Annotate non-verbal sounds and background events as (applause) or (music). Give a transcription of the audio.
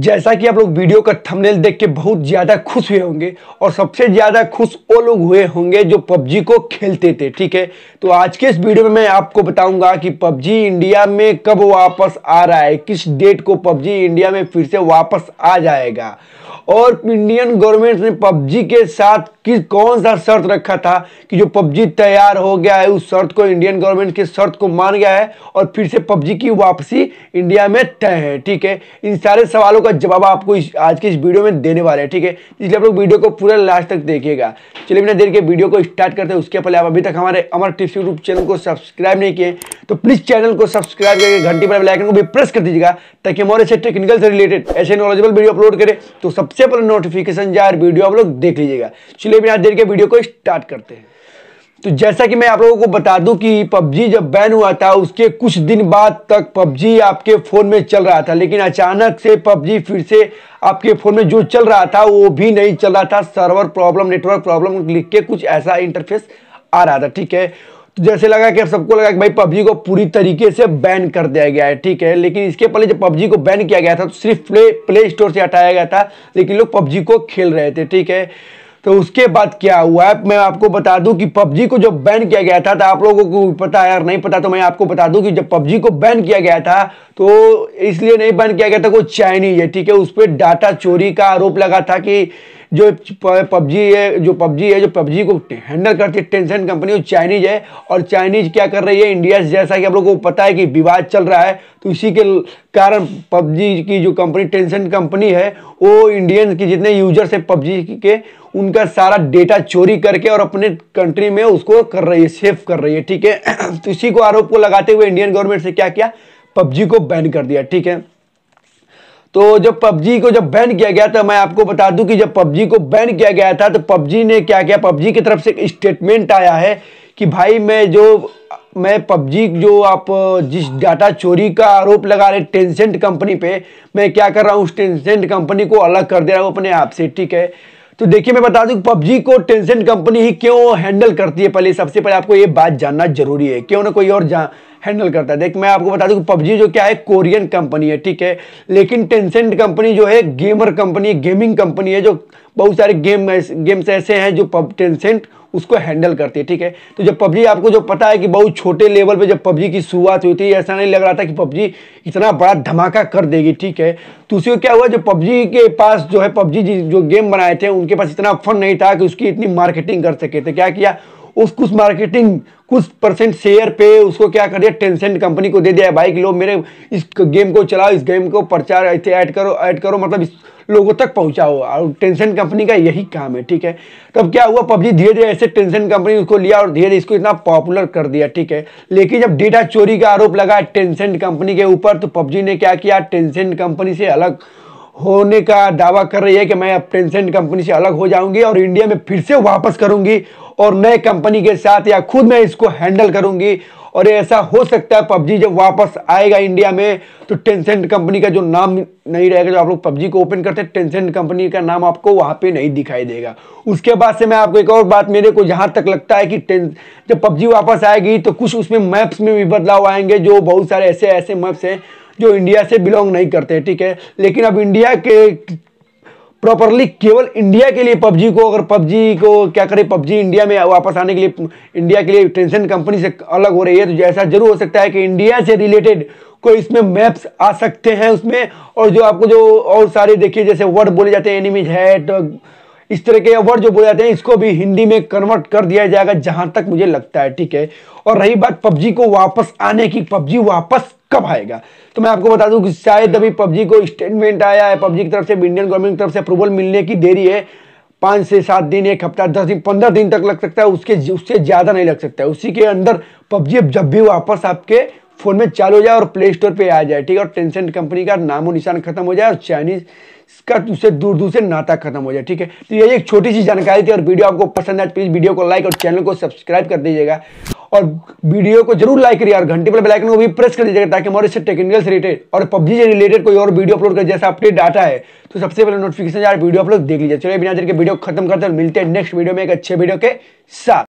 जैसा कि आप लोग वीडियो का थंबनेल देख के बहुत ज़्यादा खुश हुए होंगे और सबसे ज़्यादा खुश वो लोग हुए होंगे जो पबजी को खेलते थे ठीक है तो आज के इस वीडियो में मैं आपको बताऊंगा कि पबजी इंडिया में कब वापस आ रहा है किस डेट को पबजी इंडिया में फिर से वापस आ जाएगा और इंडियन गवर्नमेंट ने पबजी के साथ कि कौन सा शर्त रखा था कि जो पबजी तैयार हो गया है उस शर्त को इंडियन गवर्नमेंट के शर्त को मान गया है और फिर से पबजी की वापसी इंडिया में तय है ठीक है इन सारे सवालों का जवाब आपको इस आज के इस वीडियो में देने वाले हैं ठीक है इसलिए आप लोग वीडियो को पूरा लास्ट तक देखिएगा चलिए बिना देर के वीडियो को स्टार्ट करते हैं उसके पहले आप अभी तक हमारे अमर टिप्स यूट्यूब चैनल को सब्सक्राइब नहीं किए तो प्लीज़ चैनल को सब्सक्राइब करके घंटी पर बेलाइकन को भी प्रेस कर दीजिएगा ताकि हमारे से टेक्निकल से रिलेटेड ऐसे नॉलेजेबल वीडियो अपलोड करें तो सबसे पहले नोटिफिकेशन जाए वीडियो आप लोग देख लीजिएगा चलिए इसलिए बिना देर के वीडियो को स्टार्ट करते हैं तो जैसा कि मैं आप लोगों को बता दूं कि पबजी जब बैन हुआ था उसके कुछ दिन बाद तक पबजी आपके फ़ोन में चल रहा था लेकिन अचानक से पबजी फिर से आपके फ़ोन में जो चल रहा था वो भी नहीं चल रहा था सर्वर प्रॉब्लम नेटवर्क प्रॉब्लम लिख के कुछ ऐसा इंटरफेस आ रहा था ठीक है तो जैसे लगा कि अब सबको लगा कि भाई पबजी को पूरी तरीके से बैन कर दिया गया है ठीक है लेकिन इसके पहले जब पबजी को बैन किया गया था तो सिर्फ प्ले प्ले स्टोर से हटाया गया था लेकिन लोग पबजी को खेल रहे थे ठीक है तो उसके बाद क्या हुआ है मैं आपको बता दूं कि पबजी को जब बैन किया गया था तो आप लोगों को पता है यार नहीं पता तो मैं आपको बता दूं कि जब पबजी को बैन किया गया था तो इसलिए नहीं बैन किया गया था वो चाइनीज है ठीक है उस पर डाटा चोरी का आरोप लगा था कि जो पबजी है जो पबजी है जो पबजी को हैंडल करती है टेंशन कंपनी वो चाइनीज है और चाइनीज क्या कर रही है इंडिया से जैसा कि आप लोगों को पता है कि विवाद चल रहा है तो इसी के कारण पबजी की जो कंपनी टेंशन कंपनी है वो इंडियन के जितने यूजर्स हैं पबजी के उनका सारा डेटा चोरी करके और अपने कंट्री में उसको कर रही है सेफ कर रही है ठीक है (clears throat) तो इसी को आरोप को लगाते हुए इंडियन गवर्नमेंट से क्या किया पबजी को बैन कर दिया ठीक है तो जब पबजी को जब बैन किया गया था मैं आपको बता दूं कि जब पबजी को बैन किया गया था तो पबजी ने क्या किया पबजी की तरफ से एक स्टेटमेंट आया है कि भाई मैं जो मैं पबजी जो आप जिस डाटा चोरी का आरोप लगा रहे टेंसेंट कंपनी पे मैं क्या कर रहा हूँ उस टेंसेंट कंपनी को अलग कर दे रहा हूँ अपने आप से ठीक है तो देखिए मैं बता दूं पबजी को टेंसेंट कंपनी ही क्यों हैंडल करती है पहले सबसे पहले आपको ये बात जानना जरूरी है क्यों ना कोई और हैंडल करता है देख मैं आपको बता दूं कि पबजी जो क्या है कोरियन कंपनी है ठीक है लेकिन टेंसेंट कंपनी जो है गेमर कंपनी है गेमिंग कंपनी है जो बहुत सारे गेम गेम्स ऐसे हैं जो टेंसेंट उसको हैंडल करती है ठीक है तो जब पबजी आपको जो पता है कि बहुत छोटे लेवल पे जब पबजी की शुरुआत हुई थी ऐसा नहीं लग रहा था कि पबजी इतना बड़ा धमाका कर देगी ठीक है तो उसी क्या हुआ जो पबजी के पास जो है पबजी जो गेम बनाए थे उनके पास इतना फंड नहीं था कि उसकी इतनी मार्केटिंग कर सके तो क्या किया उस कुछ मार्केटिंग कुछ परसेंट शेयर पे उसको क्या कर दिया टेंसेंट कंपनी को दे दिया भाई कि लोग मेरे इस गेम को चलाओ इस गेम को प्रचार ऐसे ऐड करो ऐड करो मतलब इस लोगों तक पहुंचाओ और टेंसेंट कंपनी का यही काम है ठीक है तब क्या हुआ पबजी धीरे धीरे ऐसे टेंसेंट कंपनी उसको लिया और धीरे धीरे इसको इतना पॉपुलर कर दिया ठीक है लेकिन जब डेटा चोरी का आरोप लगा टेंसेंट कंपनी के ऊपर तो पबजी ने क्या किया टेंसेंट कंपनी से अलग होने का दावा कर रही है कि मैं अब टेंसेंट कंपनी से अलग हो जाऊंगी और इंडिया में फिर से वापस करूंगी और मैं कंपनी के साथ या खुद मैं इसको हैंडल करूंगी और ऐसा हो सकता है पबजी जब वापस आएगा इंडिया में तो टेंसेंट कंपनी का जो नाम नहीं रहेगा जो आप लोग पबजी को ओपन करते हैं टेंसेंट कंपनी का नाम आपको वहां पे नहीं दिखाई देगा उसके बाद से मैं आपको एक और बात मेरे को जहां तक लगता है कि टें जब पबजी वापस आएगी तो कुछ उसमें मैप्स में भी बदलाव आएंगे जो बहुत सारे ऐसे ऐसे मैप्स हैं जो इंडिया से बिलोंग नहीं करते ठीक है लेकिन अब इंडिया के प्रॉपरली केवल इंडिया के लिए पबजी को अगर पबजी को क्या करे पबजी इंडिया में वापस आने के लिए इंडिया के लिए टेंशन कंपनी से अलग हो रही है तो ऐसा जरूर हो सकता है कि इंडिया से रिलेटेड कोई इसमें मैप्स आ सकते हैं उसमें और जो आपको जो और सारे देखिए जैसे वर्ड बोले जाते हैं एनिमीज है तो इस तरह के वर्ड जो बोले जाते हैं इसको भी हिंदी में कन्वर्ट कर दिया जाएगा जहाँ तक मुझे लगता है ठीक है और रही बात पबजी को वापस आने की पबजी वापस कब आएगा तो मैं आपको बता दूं कि शायद अभी पबजी को स्टेटमेंट आया है पबजी की तरफ से इंडियन गवर्नमेंट की तरफ से अप्रूवल मिलने की देरी है पाँच से सात दिन एक हफ्ता दस दिन पंद्रह दिन तक लग सकता है उसके उससे ज़्यादा नहीं लग सकता है उसी के अंदर पबजी जब भी वापस आपके फ़ोन में चालू हो जाए और प्ले स्टोर पर आ जाए ठीक है और टेंसेंट कंपनी का नामो निशान खत्म हो जाए और चाइनीज़ इसका उससे दूर दूर से नाता खत्म हो जाए ठीक है तो यही एक छोटी सी जानकारी थी और वीडियो आपको पसंद आए प्लीज़ वीडियो को लाइक और चैनल को सब्सक्राइब कर दीजिएगा और वीडियो को जरूर लाइक करिए और घंटे पर बेलाइकन को भी प्रेस कर दीजिएगा ताकि हमारे इससे टेक्निकल से रिलेटेड और पब्जी से रिलेटेड कोई और वीडियो अपलोड कर जैसा अपडेट डाटा है तो सबसे पहले नोटिफिकेशन यार वीडियो अपलोड देख लीजिए चलिए बिना देर के वीडियो खत्म करते हैं मिलते हैं नेक्स्ट वीडियो में एक अच्छे वीडियो के साथ